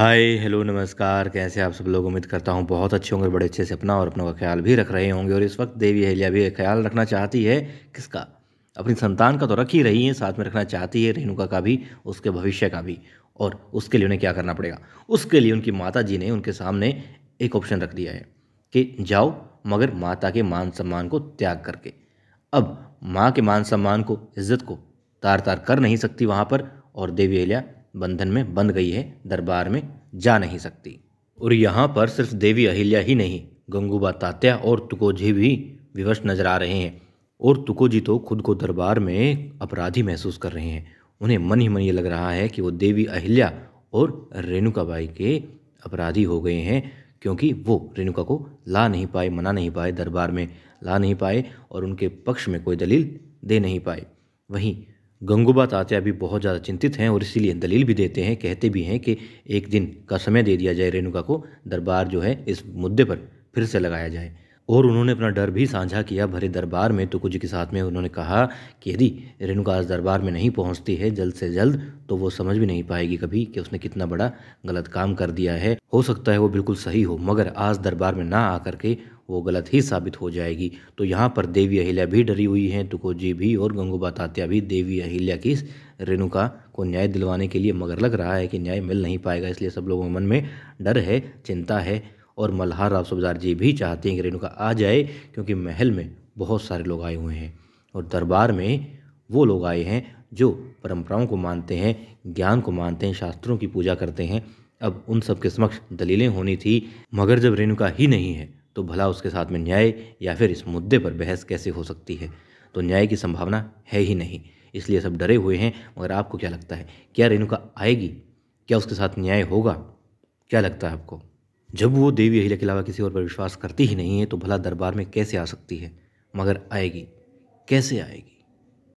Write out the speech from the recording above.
hi hello नमस्कार कैसे आप सब लोग उम्मीद करता हूँ बहुत अच्छे होंगे बड़े अच्छे से अपना और अपनों का ख्याल भी रख रहे होंगे और इस वक्त देवी अहिल्या भी ख्याल रखना चाहती है किसका अपनी संतान का तो रख ही रही है साथ में रखना चाहती है रेणुका का भी उसके भविष्य का भी और उसके लिए उन्हें क्या करना पड़ेगा उसके लिए उनकी माता जी ने उनके सामने एक ऑप्शन रख दिया है कि जाओ मगर माता के मान सम्मान को त्याग करके अब माँ के मान सम्मान को इज्जत को तार तार कर नहीं सकती वहाँ पर और देवी अहिल्या बंधन में बंध गई है दरबार में जा नहीं सकती और यहाँ पर सिर्फ देवी अहिल्या ही नहीं गंगूबा तात्या और तुकोजी भी विवश नजर आ रहे हैं और तुकोजी तो खुद को दरबार में अपराधी महसूस कर रहे हैं उन्हें मन ही मन ये लग रहा है कि वो देवी अहिल्या और रेणुकाबाई के अपराधी हो गए हैं क्योंकि वो रेणुका को ला नहीं पाए मना नहीं पाए दरबार में ला नहीं पाए और उनके पक्ष में कोई दलील दे नहीं पाए वहीं गंगूबा तात्या भी बहुत ज़्यादा चिंतित हैं और इसीलिए दलील भी देते हैं कहते भी हैं कि एक दिन का समय दे दिया जाए रेणुका को दरबार जो है इस मुद्दे पर फिर से लगाया जाए और उन्होंने अपना डर भी साझा किया भरे दरबार में तो कुछ के साथ में उन्होंने कहा कि यदि रेणुका आज दरबार में नहीं पहुंचती है जल्द से जल्द तो वो समझ भी नहीं पाएगी कभी कि उसने कितना बड़ा गलत काम कर दिया है हो सकता है वो बिल्कुल सही हो मगर आज दरबार में ना आकर के वो गलत ही साबित हो जाएगी तो यहाँ पर देवी अहिल्या भी डरी हुई हैं तुको तो जी भी और गंगूबा तात्या भी देवी अहिल्या की रेणुका को न्याय दिलवाने के लिए मगर लग रहा है कि न्याय मिल नहीं पाएगा इसलिए सब लोगों के मन में डर है चिंता है और मल्हार राव सुबेदार जी भी चाहते हैं कि रेणुका आ जाए क्योंकि महल में बहुत सारे लोग आए हुए हैं और दरबार में वो लोग आए हैं जो परंपराओं को मानते हैं ज्ञान को मानते हैं शास्त्रों की पूजा करते हैं अब उन सब के समक्ष दलीलें होनी थी मगर जब रेणुका ही नहीं है तो भला उसके साथ में न्याय या फिर इस मुद्दे पर बहस कैसे हो सकती है तो न्याय की संभावना है ही नहीं इसलिए सब डरे हुए हैं मगर आपको क्या लगता है क्या रेणुका आएगी क्या उसके साथ न्याय होगा क्या लगता है आपको जब वो देवी अहिल्या के अलावा किसी और पर विश्वास करती ही नहीं है तो भला दरबार में कैसे आ सकती है मगर आएगी कैसे आएगी